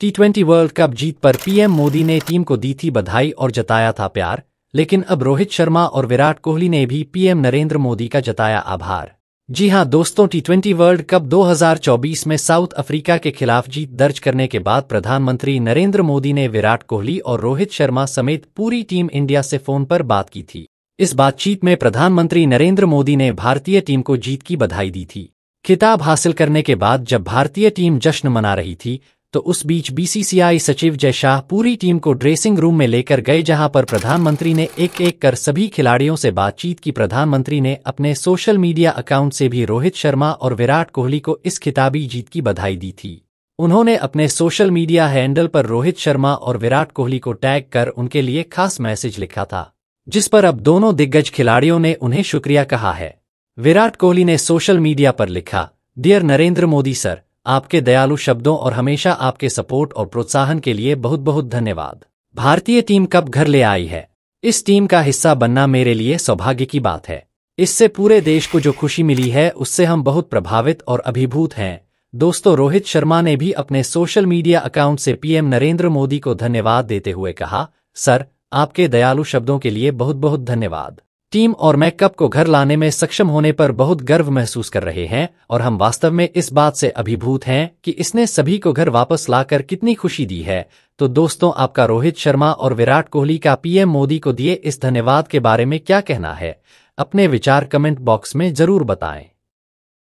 T twenty World Cup जीत पर PM Modi ने टीम को दी थी बधाई और जताया था प्यार लेकिन अब रोहित शर्मा और विराट कोहली ने भी पीएम नरेंद्र मोदी का जताया आभार जी हां दोस्तों टी ट्वेंटी वर्ल्ड कप 2024 में साउथ अफ्रीका के खिलाफ जीत दर्ज करने के बाद प्रधानमंत्री नरेंद्र मोदी ने विराट कोहली और रोहित शर्मा समेत पूरी टीम इंडिया से फोन पर बात की थी इस बातचीत में प्रधानमंत्री नरेंद्र मोदी ने भारतीय टीम को जीत की बधाई दी थी खिताब हासिल करने के बाद जब भारतीय टीम जश्न मना रही थी तो उस बीच बीसीसीआई सचिव जय शाह पूरी टीम को ड्रेसिंग रूम में लेकर गए जहां पर प्रधानमंत्री ने एक एक कर सभी खिलाड़ियों से बातचीत की प्रधानमंत्री ने अपने सोशल मीडिया अकाउंट से भी रोहित शर्मा और विराट कोहली को इस खिताबी जीत की बधाई दी थी उन्होंने अपने सोशल मीडिया हैंडल पर रोहित शर्मा और विराट कोहली को टैग कर उनके लिए खास मैसेज लिखा था जिस पर अब दोनों दिग्गज खिलाड़ियों ने उन्हें शुक्रिया कहा है विराट कोहली ने सोशल मीडिया पर लिखा डियर नरेंद्र मोदी सर आपके दयालु शब्दों और हमेशा आपके सपोर्ट और प्रोत्साहन के लिए बहुत बहुत धन्यवाद भारतीय टीम कब घर ले आई है इस टीम का हिस्सा बनना मेरे लिए सौभाग्य की बात है इससे पूरे देश को जो खुशी मिली है उससे हम बहुत प्रभावित और अभिभूत हैं दोस्तों रोहित शर्मा ने भी अपने सोशल मीडिया अकाउंट से पीएम नरेंद्र मोदी को धन्यवाद देते हुए कहा सर आपके दयालु शब्दों के लिए बहुत बहुत धन्यवाद टीम और मैकअप को घर लाने में सक्षम होने पर बहुत गर्व महसूस कर रहे हैं और हम वास्तव में इस बात से अभिभूत हैं कि इसने सभी को घर वापस लाकर कितनी खुशी दी है तो दोस्तों आपका रोहित शर्मा और विराट कोहली का पीएम मोदी को दिए इस धन्यवाद के बारे में क्या कहना है अपने विचार कमेंट बॉक्स में जरूर बताएं